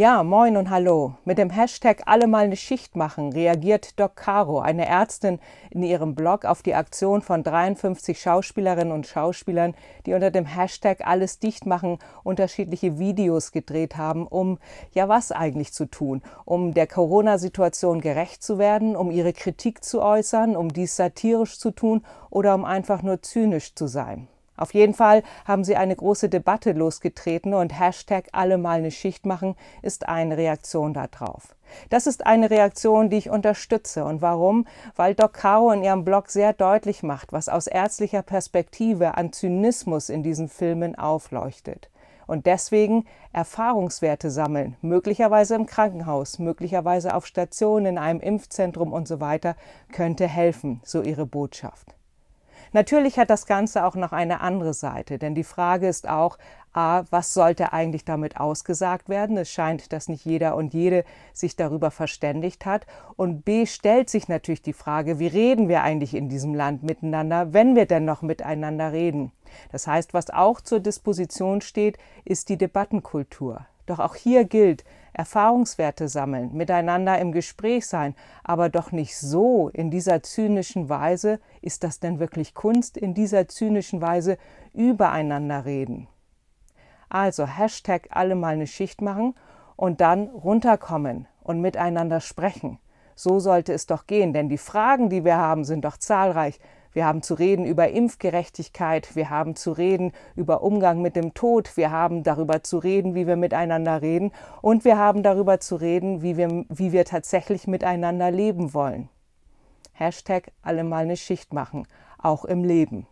Ja, moin und hallo. Mit dem Hashtag Alle mal eine Schicht machen reagiert Doc Caro, eine Ärztin, in ihrem Blog auf die Aktion von 53 Schauspielerinnen und Schauspielern, die unter dem Hashtag Alles dicht machen unterschiedliche Videos gedreht haben, um ja was eigentlich zu tun, um der Corona-Situation gerecht zu werden, um ihre Kritik zu äußern, um dies satirisch zu tun oder um einfach nur zynisch zu sein. Auf jeden Fall haben sie eine große Debatte losgetreten und Hashtag alle mal eine Schicht machen ist eine Reaktion darauf. Das ist eine Reaktion, die ich unterstütze. Und warum? Weil Doc Caro in ihrem Blog sehr deutlich macht, was aus ärztlicher Perspektive an Zynismus in diesen Filmen aufleuchtet. Und deswegen Erfahrungswerte sammeln, möglicherweise im Krankenhaus, möglicherweise auf Stationen, in einem Impfzentrum und so weiter, könnte helfen, so ihre Botschaft. Natürlich hat das Ganze auch noch eine andere Seite, denn die Frage ist auch, A, was sollte eigentlich damit ausgesagt werden? Es scheint, dass nicht jeder und jede sich darüber verständigt hat. Und B, stellt sich natürlich die Frage, wie reden wir eigentlich in diesem Land miteinander, wenn wir denn noch miteinander reden? Das heißt, was auch zur Disposition steht, ist die Debattenkultur. Doch auch hier gilt, Erfahrungswerte sammeln, miteinander im Gespräch sein, aber doch nicht so, in dieser zynischen Weise, ist das denn wirklich Kunst, in dieser zynischen Weise übereinander reden. Also Hashtag alle mal eine Schicht machen und dann runterkommen und miteinander sprechen. So sollte es doch gehen, denn die Fragen, die wir haben, sind doch zahlreich. Wir haben zu reden über Impfgerechtigkeit, wir haben zu reden über Umgang mit dem Tod, wir haben darüber zu reden, wie wir miteinander reden und wir haben darüber zu reden, wie wir, wie wir tatsächlich miteinander leben wollen. Hashtag alle mal eine Schicht machen, auch im Leben.